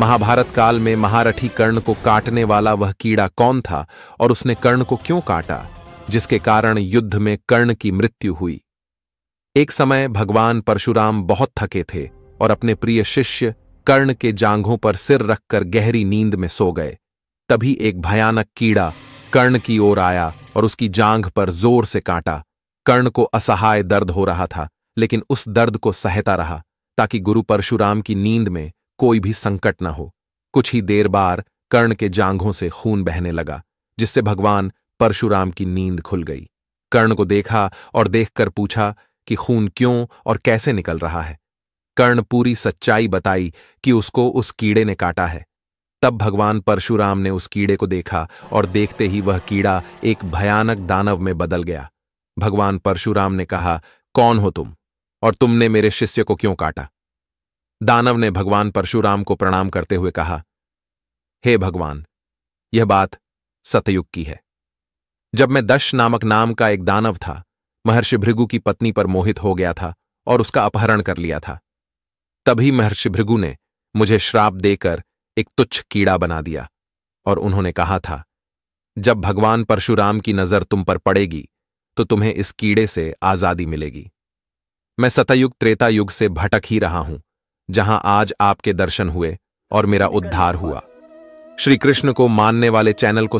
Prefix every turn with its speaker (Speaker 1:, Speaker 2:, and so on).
Speaker 1: महाभारत काल में महारठी कर्ण को काटने वाला वह कीड़ा कौन था और उसने कर्ण को क्यों काटा जिसके कारण युद्ध में कर्ण की मृत्यु हुई एक समय भगवान परशुराम बहुत थके थे और अपने प्रिय शिष्य कर्ण के जांघों पर सिर रखकर गहरी नींद में सो गए तभी एक भयानक कीड़ा कर्ण की ओर आया और उसकी जांघ पर जोर से काटा कर्ण को असहाय दर्द हो रहा था लेकिन उस दर्द को सहता रहा ताकि गुरु परशुराम की नींद में कोई भी संकट न हो कुछ ही देर बार कर्ण के जांघों से खून बहने लगा जिससे भगवान परशुराम की नींद खुल गई कर्ण को देखा और देखकर पूछा कि खून क्यों और कैसे निकल रहा है कर्ण पूरी सच्चाई बताई कि उसको उस कीड़े ने काटा है तब भगवान परशुराम ने उस कीड़े को देखा और देखते ही वह कीड़ा एक भयानक दानव में बदल गया भगवान परशुराम ने कहा कौन हो तुम और तुमने मेरे शिष्य को क्यों काटा दानव ने भगवान परशुराम को प्रणाम करते हुए कहा हे भगवान यह बात सतयुग की है जब मैं दश नामक नाम का एक दानव था महर्षि भृगु की पत्नी पर मोहित हो गया था और उसका अपहरण कर लिया था तभी महर्षि भृगु ने मुझे श्राप देकर एक तुच्छ कीड़ा बना दिया और उन्होंने कहा था जब भगवान परशुराम की नजर तुम पर पड़ेगी तो तुम्हें इस कीड़े से आजादी मिलेगी मैं सतयुग त्रेता युग से भटक ही रहा हूं जहां आज आपके दर्शन हुए और मेरा उद्धार हुआ श्री कृष्ण को मानने वाले चैनल को